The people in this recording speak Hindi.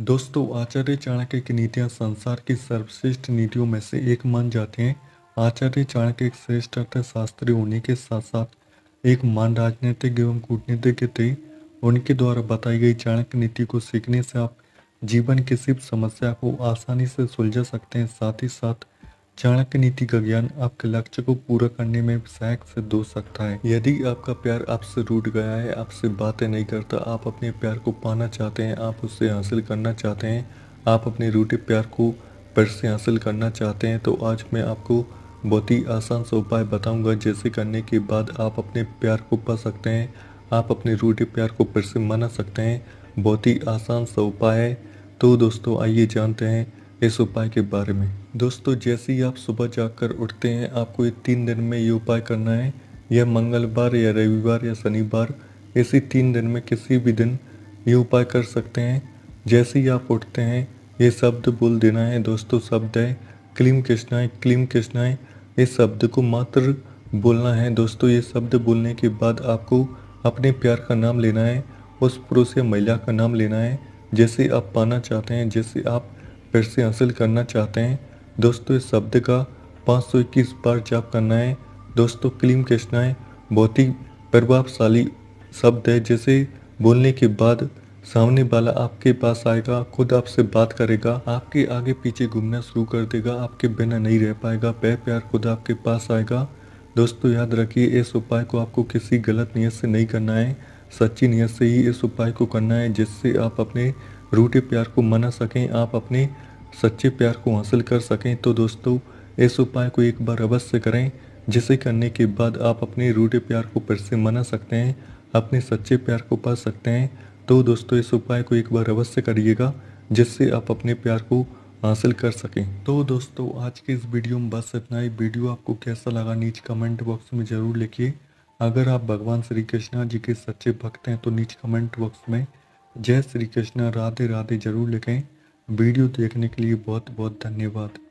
दोस्तों आचार्य चाणक्य की नीतियाँ संसार की सर्वश्रेष्ठ नीतियों में से एक मान जाते हैं आचार्य चाणक्य एक श्रेष्ठ अर्थशास्त्री होने के साथ साथ एक मान राजनीतिक एवं कूटनीतिज्ञ थे उनके द्वारा बताई गई चाणक्य नीति को सीखने से आप जीवन की सिर्फ समस्या को आसानी से सुलझा सकते हैं साथ ही साथ चाणक्य नीति का ज्ञान आपके लक्ष्य को पूरा करने में सहायक सिद्ध हो सकता है यदि आपका प्यार आपसे रूट गया है आपसे बातें नहीं करता आप अपने प्यार को पाना चाहते हैं आप उससे हासिल करना चाहते हैं आप अपने रूटे प्यार को फिर से हासिल करना चाहते हैं तो आज मैं आपको बहुत ही आसान सा उपाय बताऊंगा जैसे करने के बाद आप अपने प्यार को पा सकते हैं आप अपने रूटे प्यार को फिर से मना सकते हैं बहुत ही आसान सा उपाय है तो दोस्तों आइए जानते हैं इस उपाय के बारे में दोस्तों जैसे ही आप सुबह जाकर उठते हैं आपको ये तीन दिन में ये उपाय करना है यह मंगलवार या रविवार या शनिवार इसी तीन दिन में किसी भी दिन ये उपाय कर सकते हैं जैसे ही आप उठते हैं ये शब्द बोल देना है दोस्तों शब्द है क्लीम कृष्णाएँ क्लीम कृष्णाएँ इस शब्द को मात्र बोलना है दोस्तों ये शब्द बोलने के बाद आपको अपने प्यार का नाम लेना है उस पुरुष या महिला का नाम लेना है जैसे आप पाना चाहते हैं जैसे आप फिर से हासिल करना चाहते हैं दोस्तों इस शब्द का 521 बार जाप करना है दोस्तों क्लीम कृष्णाएँ बहुत ही प्रभावशाली शब्द है जैसे बोलने के बाद सामने वाला आपके पास आएगा खुद आपसे बात करेगा आपके आगे पीछे घूमना शुरू कर देगा आपके बिना नहीं रह पाएगा पै प्यार खुद आपके पास आएगा दोस्तों याद रखिए इस उपाय को आपको किसी गलत नीयत से नहीं करना है सच्ची नीयत से ही इस उपाय को करना है जिससे आप अपने रूठे प्यार को मना सकें आप अपने सच्चे प्यार को हासिल कर सकें तो दोस्तों इस उपाय को एक बार अवश्य करें जिसे करने के बाद आप अपने रूठे प्यार को फिर से मना सकते हैं अपने सच्चे प्यार को पा सकते हैं तो दोस्तों इस उपाय को एक बार अवश्य करिएगा जिससे आप अपने प्यार को हासिल कर सकें तो दोस्तों आज के इस वीडियो में बस इतना ही वीडियो आपको कैसा लगा नीचे कमेंट बॉक्स में ज़रूर लिखिए अगर आप भगवान श्री कृष्णा जी के सच्चे भक्त हैं तो नीचे कमेंट बॉक्स में जय श्री कृष्णा राधे राधे जरूर लिखें वीडियो देखने के लिए बहुत बहुत धन्यवाद